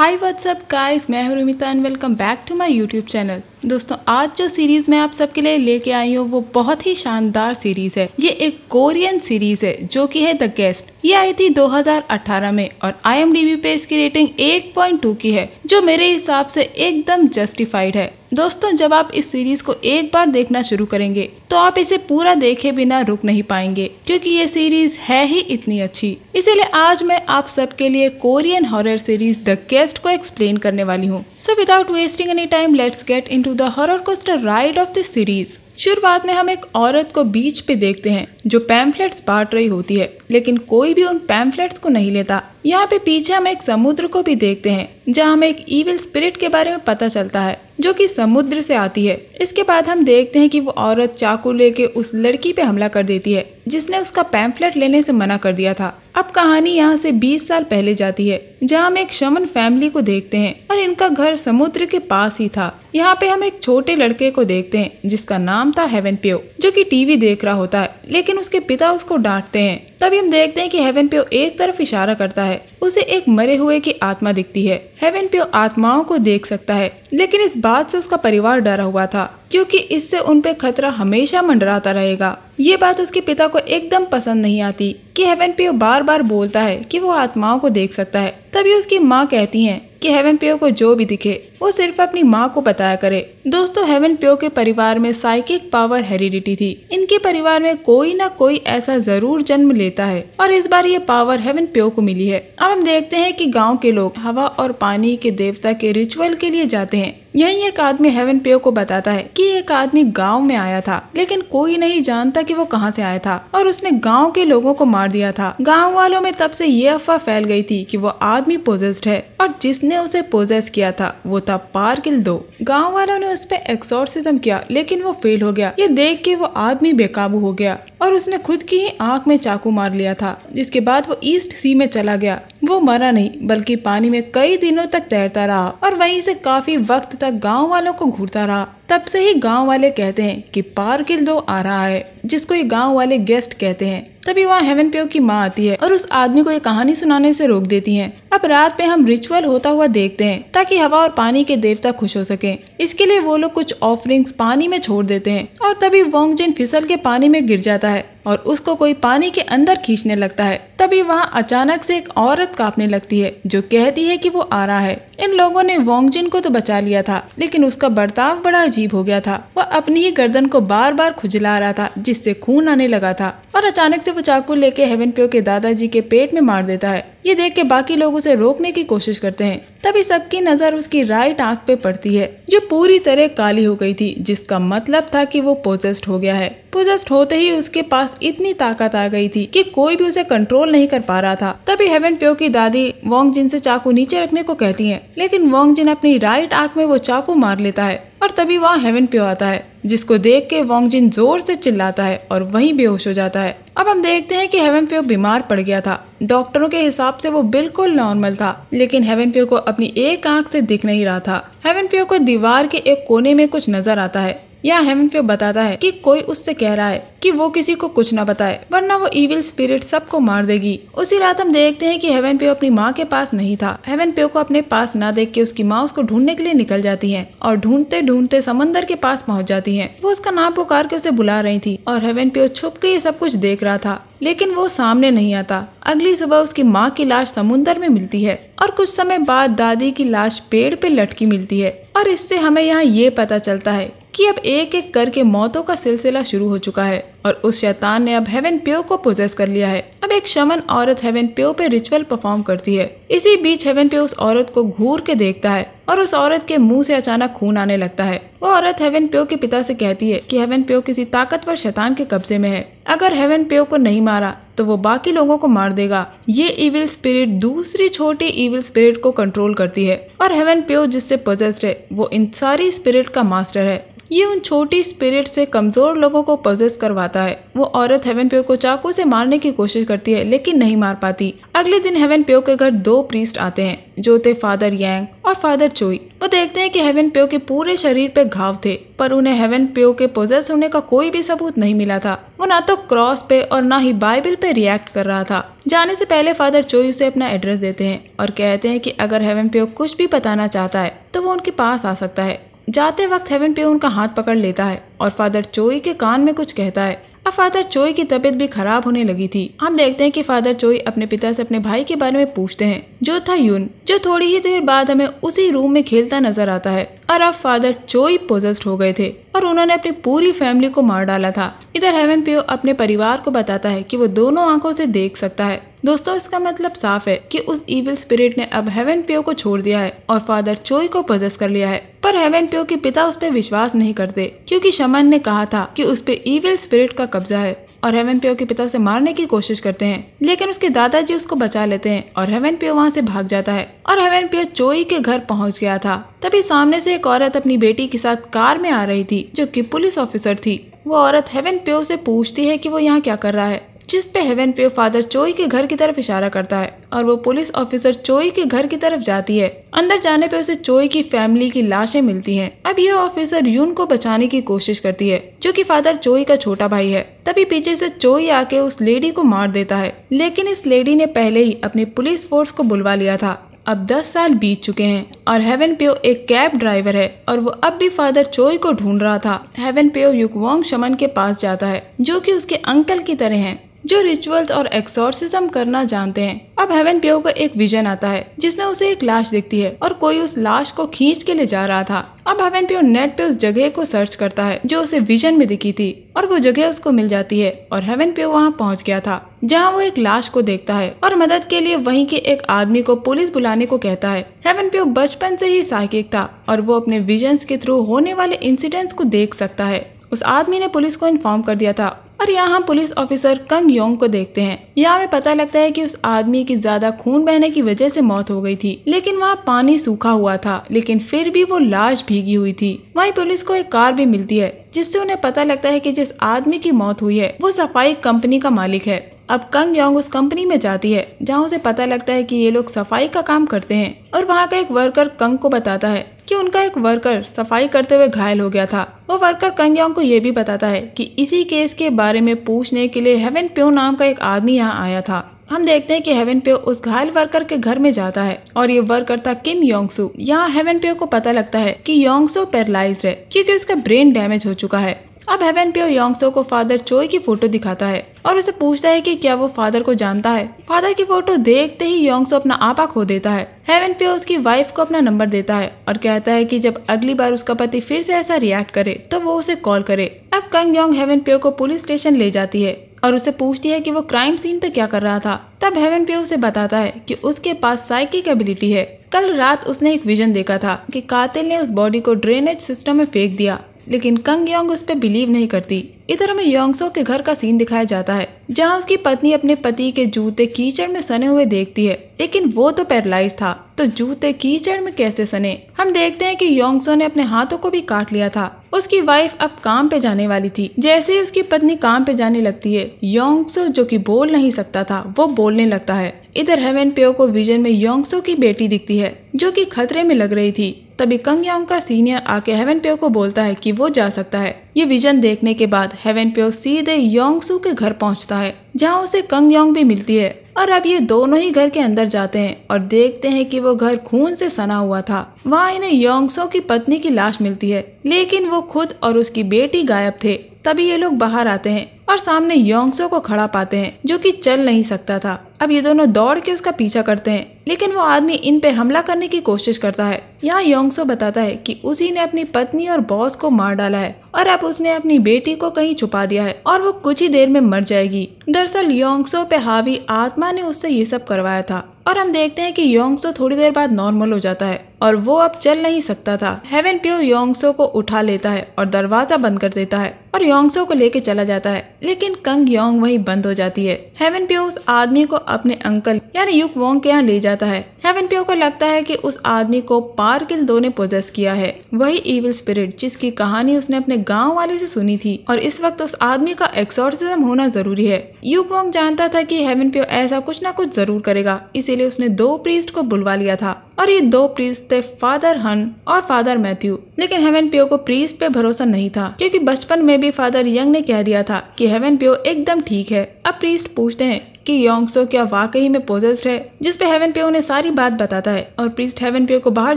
High WhatsApp guys मैं हूं Rumita and welcome back to my YouTube channel दोस्तों आज जो सीरीज मैं आप सबके लिए लेके आई हूँ वो बहुत ही शानदार सीरीज है ये एक कोरियन सीरीज है जो कि है द गेस्ट ये आई थी 2018 में और आई पे इसकी रेटिंग 8.2 की है जो मेरे हिसाब से एकदम जस्टिफाइड है दोस्तों जब आप इस सीरीज को एक बार देखना शुरू करेंगे तो आप इसे पूरा देखे बिना रुक नहीं पाएंगे क्योंकि ये सीरीज है ही इतनी अच्छी इसीलिए आज मैं आप सबके लिए Korean horror series the guest को एक्सप्लेन करने वाली हूँ so without wasting any time let's get into the horror coaster ride of the series शुरुआत में हम एक औरत को बीच पे देखते हैं जो पैम्फलेट्स बांट रही होती है लेकिन कोई भी उन पैम्फलेट्स को नहीं लेता यहाँ पे पीछे हम एक समुद्र को भी देखते हैं जहाँ हमें एक ईविल स्पिरिट के बारे में पता चलता है जो कि समुद्र से आती है इसके बाद हम देखते हैं कि वो औरत चाकू लेके उस लड़की पे हमला कर देती है जिसने उसका पैम्फलेट लेने से मना कर दिया था अब कहानी यहाँ से 20 साल पहले जाती है जहाँ हम एक शमन फैमिली को देखते हैं और इनका घर समुद्र के पास ही था यहाँ पे हम एक छोटे लड़के को देखते हैं जिसका नाम था हेवन प्यो जो कि टीवी देख रहा होता है लेकिन उसके पिता उसको डांटते हैं तभी हम देखते हैं कि हेवन प्यो एक तरफ इशारा करता है उसे एक मरे हुए की आत्मा दिखती है हेवन प्यो आत्माओं को देख सकता है लेकिन इस बात से उसका परिवार डरा हुआ था क्योंकि इससे उन पे खतरा हमेशा मंडराता रहेगा ये बात उसके पिता को एकदम पसंद नहीं आती कि हेवन पियो बार बार बोलता है कि वो आत्माओं को देख सकता है तभी उसकी माँ कहती है कि हेवन प्यो को जो भी दिखे वो सिर्फ अपनी माँ को बताया करे दोस्तों हेवन प्यो के परिवार में साइकिक पावर हेरिडिटी थी इनके परिवार में कोई ना कोई ऐसा जरूर जन्म लेता है और इस बार ये पावर हेवन प्यो को मिली है अब हम देखते हैं कि गांव के लोग हवा और पानी के देवता के रिचुअल के लिए जाते हैं यही एक आदमी हेवन पेव को बताता है कि एक आदमी गांव में आया था लेकिन कोई नहीं जानता कि वो कहां से आया था और उसने गांव के लोगों को मार दिया था गांव वालों में तब से ये अफवाह फैल गई थी कि वो आदमी पोजेस्ड है और जिसने उसे पोजेस किया था वो था पार्किल दो गाँव वालों ने उस पर एक्सोरसिज्म किया लेकिन वो फेल हो गया ये देख के वो आदमी बेकाबू हो गया और उसने खुद की ही आँख में चाकू मार लिया था जिसके बाद वो ईस्ट सी में चला गया वो मरा नहीं बल्कि पानी में कई दिनों तक तैरता रहा और वहीं से काफी वक्त तक गांव वालों को घूरता रहा तब से ही गांव वाले कहते हैं कि पार्किल दो आ रहा है जिसको ये गांव वाले गेस्ट कहते हैं तभी वहाँ हेवन प्यो की माँ आती है और उस आदमी को ये कहानी सुनाने से रोक देती है अब रात में हम रिचुअल होता हुआ देखते हैं ताकि हवा और पानी के देवता खुश हो सके इसके लिए वो लोग कुछ ऑफरिंग्स पानी में छोड़ देते हैं और तभी वोंग जिन फिसल के पानी में गिर जाता है और उसको कोई पानी के अंदर खींचने लगता है तभी वहाँ अचानक से एक औरत कांपने लगती है जो कहती है कि वो आ रहा है इन लोगों ने वोंगजिन को तो बचा लिया था लेकिन उसका बर्ताव बड़ा अजीब हो गया था वह अपनी ही गर्दन को बार बार खुजला रहा था जिससे खून आने लगा था और अचानक से वो चाकू लेके हेवन प्यो के दादाजी के पेट में मार देता है ये देख के बाकी लोग उसे रोकने की कोशिश करते हैं तभी सबकी नजर उसकी राइट आंख पे पड़ती है जो पूरी तरह काली हो गई थी जिसका मतलब था कि वो पोजेस्ट हो गया है पोजेस्ट होते ही उसके पास इतनी ताकत आ गई थी कि कोई भी उसे कंट्रोल नहीं कर पा रहा था तभी हेवन प्यो की दादी वोंग जिन से चाकू नीचे रखने को कहती है लेकिन वोंग जिन अपनी राइट आंख में वो चाकू मार लेता है और तभी वहाँ हेवन प्यो आता है जिसको देख के वोंगजिन जोर से चिल्लाता है और वहीं बेहोश हो जाता है अब हम देखते हैं कि हेवन प्यो बीमार पड़ गया था डॉक्टरों के हिसाब से वो बिल्कुल नॉर्मल था लेकिन हेवन प्यो को अपनी एक आंख से दिख नहीं रहा था हेवन प्यो को दीवार के एक कोने में कुछ नजर आता है या हेमंत पे बताता है कि कोई उससे कह रहा है कि वो किसी को कुछ ना बताए वरना वो इविल स्पिरिट सबको मार देगी उसी रात हम देखते हैं कि हेवन प्यो अपनी माँ के पास नहीं था हेवन प्यो को अपने पास ना देख के उसकी माँ उसको ढूंढने के लिए निकल जाती है और ढूंढते ढूंढते समंदर के पास पहुँच जाती है वो उसका नाम पुकार के उसे बुला रही थी और हेवन प्यो छुप के ये सब कुछ देख रहा था लेकिन वो सामने नहीं आता अगली सुबह उसकी माँ की लाश समुन्दर में मिलती है और कुछ समय बाद दादी की लाश पेड़ पे लटकी मिलती है और इससे हमें यहाँ ये पता चलता है कि अब एक एक करके मौतों का सिलसिला शुरू हो चुका है और उस शैतान ने अब हेवन प्यो को पोजेस कर लिया है अब एक शमन औरत हेवन प्यो पे रिचुअल परफॉर्म करती है इसी बीच हेवन प्यो उस औरत को घूर के देखता है और उस औरत के मुंह से अचानक खून आने लगता है वो औरत हेवन प्यो के पिता से कहती है कि हेवन प्यो किसी ताकतवर शैतान के कब्जे में है अगर हेवन प्यो को नहीं मारा तो वो बाकी लोगों को मार देगा ये इविल स्पिरिट दूसरी छोटी इविल स्पिरिट को कंट्रोल करती है और हेवन प्यो जिससे पोजेस्ट है वो इन सारी स्पिरिट का मास्टर है ये उन छोटी स्पिरिट से कमजोर लोगों को पोजेस्ट करवाता जाता है वो औरत हेवन प्यो को चाकू से मारने की कोशिश करती है लेकिन नहीं मार पाती अगले दिन हेवन प्यो के घर दो प्रीस्ट आते हैं जो थे फादर यांग और फादर चोई वो देखते हैं कि हेवन प्यो के पूरे शरीर पे घाव थे पर उन्हें हेवन प्यो के पोजेस होने का कोई भी सबूत नहीं मिला था वो ना तो क्रॉस पे और ना ही बाइबल पे रिएक्ट कर रहा था जाने से पहले फादर चोई उसे अपना एड्रेस देते हैं और कहते हैं कि अगर हेवन प्यो कुछ भी बताना चाहता है तो वो उनके पास आ सकता है जाते वक्त हेवन पे उनका हाथ पकड़ लेता है और फादर चोई के कान में कुछ कहता है अब फादर चोई की तबीयत भी खराब होने लगी थी हम देखते हैं कि फादर चोई अपने पिता से अपने भाई के बारे में पूछते हैं जो था यून जो थोड़ी ही देर बाद हमें उसी रूम में खेलता नजर आता है और अब फादर चोई पोजेस्ड हो गए थे और उन्होंने अपनी पूरी फैमिली को मार डाला था इधर हेवन पियो अपने परिवार को बताता है कि वो दोनों आंखों से देख सकता है दोस्तों इसका मतलब साफ है कि उस ईविल स्पिरिट ने अब हेवन प्यो को छोड़ दिया है और फादर चोई को पजेस कर लिया है पर हेवन प्यो के पिता उस पर विश्वास नहीं करते क्योंकि शमन ने कहा था कि उस पर ईविल स्पिरिट का कब्जा है और हेवन प्यो के पिता उसे मारने की कोशिश करते हैं लेकिन उसके दादाजी उसको बचा लेते हैं और हेवन प्यो वहाँ से भाग जाता है और हेवन प्यो चोई के घर पहुँच गया था तभी सामने से एक औरत अपनी बेटी के साथ कार में आ रही थी जो कि पुलिस ऑफिसर थी वो औरत हेवन प्यो से पूछती है कि वो यहाँ क्या कर रहा है जिस पे हेवन पे फादर चोई के घर की तरफ इशारा करता है और वो पुलिस ऑफिसर चोई के घर की तरफ जाती है अंदर जाने पे उसे चोई की फैमिली की लाशें मिलती हैं। अब यह ऑफिसर यून को बचाने की कोशिश करती है जो कि फादर चोई का छोटा भाई है तभी पीछे से चोई आके उस लेडी को मार देता है लेकिन इस लेडी ने पहले ही अपनी पुलिस फोर्स को बुलवा लिया था अब 10 साल बीत चुके हैं और हेवन प्यो एक कैब ड्राइवर है और वो अब भी फादर चोई को ढूंढ रहा था हेवन प्यो युकवोंग शमन के पास जाता है जो कि उसके अंकल की तरह हैं जो रिचुअल्स और एक्सोरसिज्म करना जानते हैं अब हेवन प्यो को एक विजन आता है जिसमें उसे एक लाश दिखती है और कोई उस लाश को खींच के ले जा रहा था अब हेवन प्यो नेट पे उस जगह को सर्च करता है जो उसे विजन में दिखी थी और वो जगह उसको मिल जाती है और हेवन प्यो वहाँ पहुँच गया था जहाँ वो एक लाश को देखता है और मदद के लिए वहीं के एक आदमी को पुलिस बुलाने को कहता है हेवन प्यो बचपन से ही साइकिक था और वो अपने विजन्स के थ्रू होने वाले इंसिडेंट्स को देख सकता है उस आदमी ने पुलिस को इन्फॉर्म कर दिया था और यहाँ हम पुलिस ऑफिसर कंग योंग को देखते हैं यहाँ हमें पता लगता है कि उस आदमी की ज्यादा खून बहने की वजह से मौत हो गई थी लेकिन वहाँ पानी सूखा हुआ था लेकिन फिर भी वो लाश भीगी हुई थी वहीं पुलिस को एक कार भी मिलती है जिससे उन्हें पता लगता है कि जिस आदमी की मौत हुई है वो सफाई कंपनी का मालिक है अब कंग योंग उस कंपनी में जाती है जहाँ उसे पता लगता है कि ये लोग सफाई का काम करते हैं और वहाँ का एक वर्कर कंग को बताता है कि उनका एक वर्कर सफाई करते हुए घायल हो गया था वो वर्कर कंग योंग को ये भी बताता है कि इसी केस के बारे में पूछने के लिए हेवन प्यो नाम का एक आदमी यहाँ आया था हम देखते हैं कि हेवन प्यो उस घायल वर्कर के घर में जाता है और ये वर्कर था किम योंगसू यहाँ हेवन प्यो को पता लगता है कि योंगसू पेरालाइज है क्योंकि उसका ब्रेन डैमेज हो चुका है अब हेवन प्यो योंगसो को फादर चोई की फोटो दिखाता है और उसे पूछता है कि क्या वो फादर को जानता है फादर की फोटो देखते ही योंगसो अपना आपा खो देता है हेवन प्यो उसकी वाइफ को अपना नंबर देता है और कहता है कि जब अगली बार उसका पति फिर से ऐसा रिएक्ट करे तो वो उसे कॉल करे अब कंग योंग हेवन प्यो को पुलिस स्टेशन ले जाती है और उसे पूछती है कि वो क्राइम सीन पे क्या कर रहा था तब हेवन पे उसे बताता है कि उसके पास साइकिक एबिलिटी है कल रात उसने एक विजन देखा था कि कातिल ने उस बॉडी को ड्रेनेज सिस्टम में फेंक दिया लेकिन कंग योंग उस पर बिलीव नहीं करती इधर हमें योंगसो के घर का सीन दिखाया जाता है जहाँ उसकी पत्नी अपने पति के जूते कीचड़ में सने हुए देखती है लेकिन वो तो पैरलाइज था तो जूते कीचड़ में कैसे सने हम देखते हैं कि योंगसो ने अपने हाथों को भी काट लिया था उसकी वाइफ अब काम पे जाने वाली थी जैसे ही उसकी पत्नी काम पे जाने लगती है योंगसो जो कि बोल नहीं सकता था वो बोलने लगता है इधर हेवन पेओ को विजन में योंगसो की बेटी दिखती है जो कि खतरे में लग रही थी तभी कंग यांग का सीनियर आके हेवन प्यो को बोलता है कि वो जा सकता है ये विजन देखने के बाद हेवन प्यो सीधे सू के घर पहुंचता है जहां उसे कंग योंग भी मिलती है और अब ये दोनों ही घर के अंदर जाते हैं और देखते हैं कि वो घर खून से सना हुआ था वहाँ इन्हें योंगसो की पत्नी की लाश मिलती है लेकिन वो खुद और उसकी बेटी गायब थे तभी ये लोग बाहर आते हैं और सामने योंगसो को खड़ा पाते हैं जो कि चल नहीं सकता था अब ये दोनों दौड़ के उसका पीछा करते हैं लेकिन वो आदमी इन पे हमला करने की कोशिश करता है यहाँ योंगसो बताता है कि उसी ने अपनी पत्नी और बॉस को मार डाला है और अब उसने अपनी बेटी को कहीं छुपा दिया है और वो कुछ ही देर में मर जाएगी दरअसल योंगसो पे हावी आत्मा ने उससे ये सब करवाया था और हम देखते हैं कि योंगसो थोड़ी देर बाद नॉर्मल हो जाता है और वो अब चल नहीं सकता था हेवन प्यो योंगसो को उठा लेता है और दरवाजा बंद कर देता है और योंगसो को लेके चला जाता है लेकिन कंग योंग वही बंद हो जाती है हेवन प्यो उस आदमी को अपने अंकल यानी युक वोंग के यहाँ ले जाता है हेवन प्यो को लगता है कि उस आदमी को पार्किल दो ने पोजेस किया है वही इविल स्पिरिट जिसकी कहानी उसने अपने गांव वाले से सुनी थी और इस वक्त उस आदमी का एक्सोर्सिज्म होना जरूरी है युक वोंग जानता था कि हेवन प्यो ऐसा कुछ ना कुछ जरूर करेगा इसीलिए उसने दो प्रीस्ट को बुलवा लिया था और ये दो प्रीस्ट थे फादर हन और फादर मैथ्यू लेकिन हेवन पियो को प्रीस्ट पे भरोसा नहीं था क्योंकि बचपन में भी फादर यंग ने कह दिया था कि हेवन पियो एकदम ठीक है अब प्रीस्ट पूछते हैं कि योंगसो क्या वाकई में पोजेस्ट है जिसपे हेवन पियो उन्हें सारी बात बताता है और प्रीस्ट हेवन पियो को बाहर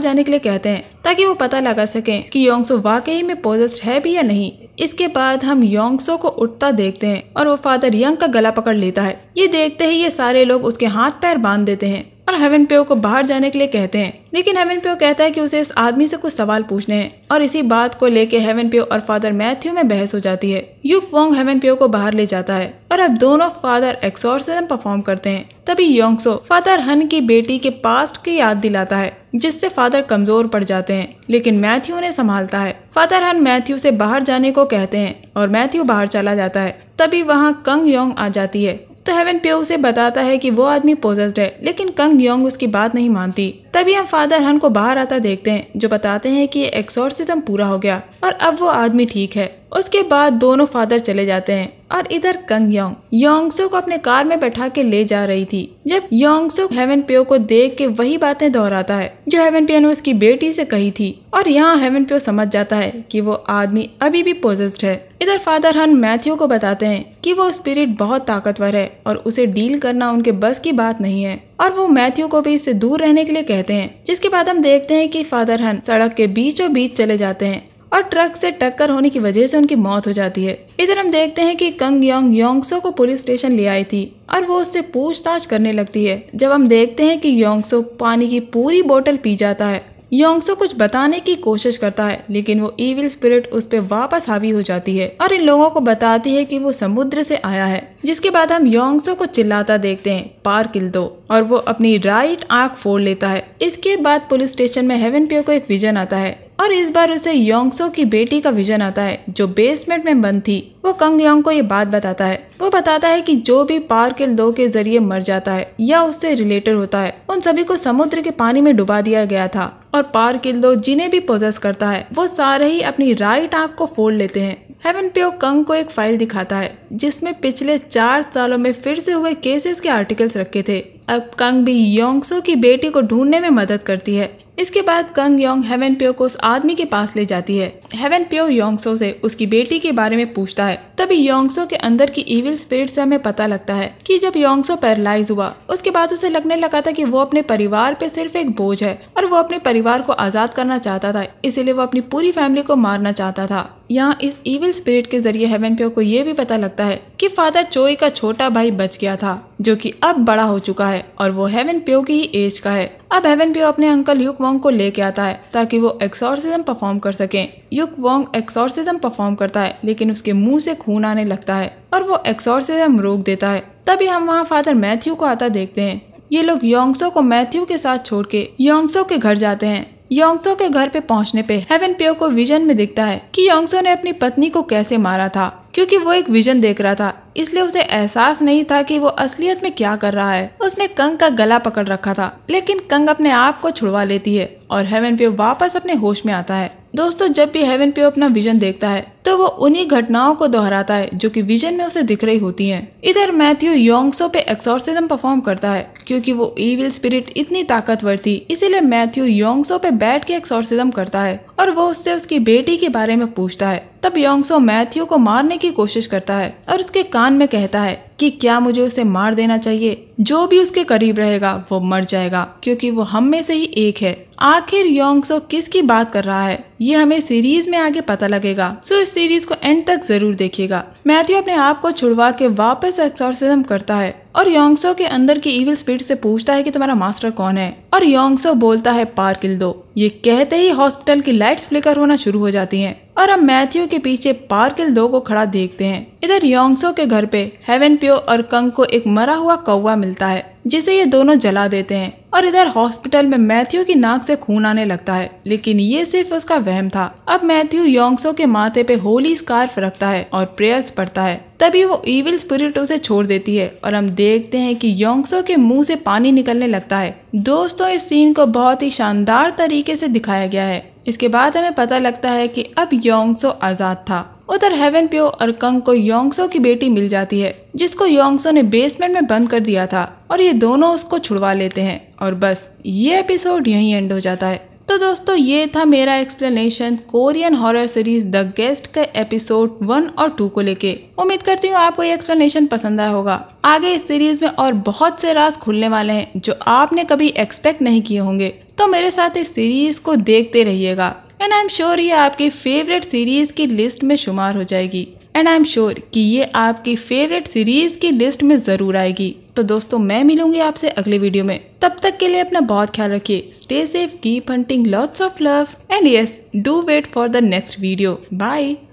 जाने के लिए कहते हैं ताकि वो पता लगा सके कि योंगसो वाकई में पोजेस्ट है भी या नहीं इसके बाद हम योंगसो को उठता देखते हैं और वो फादर यंग का गला पकड़ लेता है ये देखते ही ये सारे लोग उसके हाथ पैर बांध देते हैं और हेवन प्यो को बाहर जाने के लिए कहते हैं लेकिन हेवन प्यो कहता है कि उसे इस आदमी से कुछ सवाल पूछने हैं और इसी बात को लेके हेवन प्यो और फादर मैथ्यू में बहस हो जाती है युग वोंग हेवन प्यो को बाहर ले जाता है और अब दोनों फादर एक्सोरसिज्म परफॉर्म करते हैं तभी योंगसो फादर हन की बेटी के पास्ट की याद दिलाता है जिससे फादर कमजोर पड़ जाते हैं लेकिन मैथ्यू उन्हें संभालता है फादर हन मैथ्यू से बाहर जाने को कहते हैं और मैथ्यू बाहर चला जाता है तभी वहाँ कंग योंग आ जाती है तो हेवन प्यो उसे बताता है कि वो आदमी पोजेस्ड है लेकिन कंग योंग उसकी बात नहीं मानती तभी हम फादर हन को बाहर आता देखते हैं जो बताते हैं कि एक्सोरसिज्म पूरा हो गया और अब वो आदमी ठीक है उसके बाद दोनों फादर चले जाते हैं और इधर कंग योंग योंगसो को अपने कार में बैठा के ले जा रही थी जब योंगसो हेवन प्यो को देख के वही बातें दोहराता है जो हेवन पियो ने उसकी बेटी से कही थी और यहाँ हेवन प्यो समझ जाता है कि वो आदमी अभी भी पोजेस्ड है इधर फादर हन मैथ्यू को बताते हैं कि वो स्पिरिट बहुत ताकतवर है और उसे डील करना उनके बस की बात नहीं है और वो मैथ्यू को भी इससे दूर रहने के लिए कहते हैं जिसके बाद हम देखते हैं कि फादर हन सड़क के बीचों बीच चले जाते हैं और ट्रक से टक्कर होने की वजह से उनकी मौत हो जाती है इधर हम देखते हैं कि कंग योंग योंगसो को पुलिस स्टेशन ले आई थी और वो उससे पूछताछ करने लगती है जब हम देखते हैं कि योंगसो पानी की पूरी बोतल पी जाता है योंगसो कुछ बताने की कोशिश करता है लेकिन वो इविल स्पिरिट उस पर वापस हावी हो जाती है और इन लोगों को बताती है कि वो समुद्र से आया है जिसके बाद हम योंगसो को चिल्लाता देखते हैं पार किल दो और वो अपनी राइट आंख फोड़ लेता है इसके बाद पुलिस स्टेशन में हेवन पियो को एक विजन आता है और इस बार उसे योंगसो की बेटी का विजन आता है जो बेसमेंट में बंद थी वो कंग योंग को ये बात बताता है वो बताता है कि जो भी पार के लो के जरिए मर जाता है या उससे रिलेटेड होता है उन सभी को समुद्र के पानी में डुबा दिया गया था और पार के लो जिन्हें भी पोजेस करता है वो सारे ही अपनी राइट आंख को फोड़ लेते हैं हेवन प्यो कंग को एक फाइल दिखाता है जिसमें पिछले चार सालों में फिर से हुए केसेस के आर्टिकल्स रखे थे अब कंग भी योंगसो की बेटी को ढूंढने में मदद करती है इसके बाद कंग योंग हेवन प्यो को उस आदमी के पास ले जाती है हेवन प्यो योंगसो से उसकी बेटी के बारे में पूछता है तभी योंगसो के अंदर की इविल स्पिरिट से हमें पता लगता है कि जब योंगसो पैरालाइज हुआ उसके बाद उसे लगने लगा था कि वो अपने परिवार पे सिर्फ एक बोझ है और वो अपने परिवार को आजाद करना चाहता था इसीलिए वो अपनी पूरी फैमिली को मारना चाहता था यहाँ इस ईविल स्पिरिट के जरिए हेवन प्यो को ये भी पता लगता है कि फादर चोई का छोटा भाई बच गया था जो कि अब बड़ा हो चुका है और वो हेवन प्यो की ही एज का है अब हेवन प्यो अपने अंकल युक वोंग को लेके आता है ताकि वो एक्सोरसिज्म परफॉर्म कर सके युक वोंग एक्सोरसिज्म परफॉर्म करता है लेकिन उसके मुंह से खून आने लगता है और वो एक्सोरसिज्म रोक देता है तभी हम वहाँ फादर मैथ्यू को आता देखते हैं ये लोग योंगसो को मैथ्यू के साथ छोड़ के योंगसो के घर जाते हैं योंगसो के घर पे पहुंचने पे हेवन पियो को विजन में दिखता है कि योंगसो ने अपनी पत्नी को कैसे मारा था क्योंकि वो एक विजन देख रहा था इसलिए उसे एहसास नहीं था कि वो असलियत में क्या कर रहा है उसने कंग का गला पकड़ रखा था लेकिन कंग अपने आप को छुड़वा लेती है और हेवन पियो वापस अपने होश में आता है दोस्तों जब भी हेवन पियो अपना विजन देखता है तो वो उन्हीं घटनाओं को दोहराता है जो कि विजन में उसे दिख रही होती हैं। इधर मैथ्यू योंगसो पे एक्सोरसिज्म परफॉर्म करता है क्योंकि वो ईविल स्पिरिट इतनी ताकतवर थी इसीलिए मैथ्यू योंगसो पे बैठ के एक्सोरसिज्म करता है और वो उससे उसकी बेटी के बारे में पूछता है तब योंगसो मैथ्यू को मारने की कोशिश करता है और उसके कान में कहता है कि क्या मुझे उसे मार देना चाहिए जो भी उसके करीब रहेगा वो मर जाएगा क्योंकि वो हम में से ही एक है आखिर योंगसो किसकी बात कर रहा है ये हमें सीरीज में आगे पता लगेगा सो इस सीरीज को एंड तक जरूर देखिएगा मैथ्यू अपने आप को छुड़वा के वापस एक्सोरसिज्म करता है और योंगसो के अंदर की इविल स्पिरिट से पूछता है कि तुम्हारा मास्टर कौन है और योंगसो बोलता है पार्किल दो ये कहते ही हॉस्पिटल की लाइट्स फ्लिकर होना शुरू हो जाती हैं और हम मैथ्यू के पीछे पार्किल दो को खड़ा देखते हैं इधर योंगसो के घर पे हेवन प्यो और कंग को एक मरा हुआ कौवा मिलता है जिसे ये दोनों जला देते हैं और इधर हॉस्पिटल में मैथ्यू की नाक से खून आने लगता है लेकिन ये सिर्फ उसका वहम था अब मैथ्यू योंगसो के माथे पे होली स्कार्फ रखता है और प्रेयर्स पढ़ता है तभी वो इविल स्पिरिट उसे छोड़ देती है और हम देखते हैं कि योंगसो के मुंह से पानी निकलने लगता है दोस्तों इस सीन को बहुत ही शानदार तरीके से दिखाया गया है इसके बाद हमें पता लगता है कि अब योंगसो आज़ाद था उधर हेवन प्यो और कंग को योंगसो की बेटी मिल जाती है जिसको योंगसो ने बेसमेंट में बंद कर दिया था और ये दोनों उसको छुड़वा लेते हैं और बस ये एपिसोड यहीं एंड हो जाता है तो दोस्तों ये था मेरा explanation Korean horror series the guest के एपिसोड वन और टू को लेके उम्मीद करती हूँ आपको ये एक्सप्लेनेशन पसंद आया होगा आगे इस सीरीज में और बहुत से राज खुलने वाले हैं जो आपने कभी एक्सपेक्ट नहीं किए होंगे तो मेरे साथ इस सीरीज को देखते रहिएगा एंड आई एम श्योर ये आपकी फेवरेट सीरीज की लिस्ट में शुमार हो जाएगी एंड आई एम श्योर कि ये आपकी फेवरेट सीरीज की लिस्ट में ज़रूर आएगी तो दोस्तों मैं मिलूंगी आपसे अगले वीडियो में तब तक के लिए अपना बहुत ख्याल रखिए stay safe keep hunting lots of love and yes do wait for the next video bye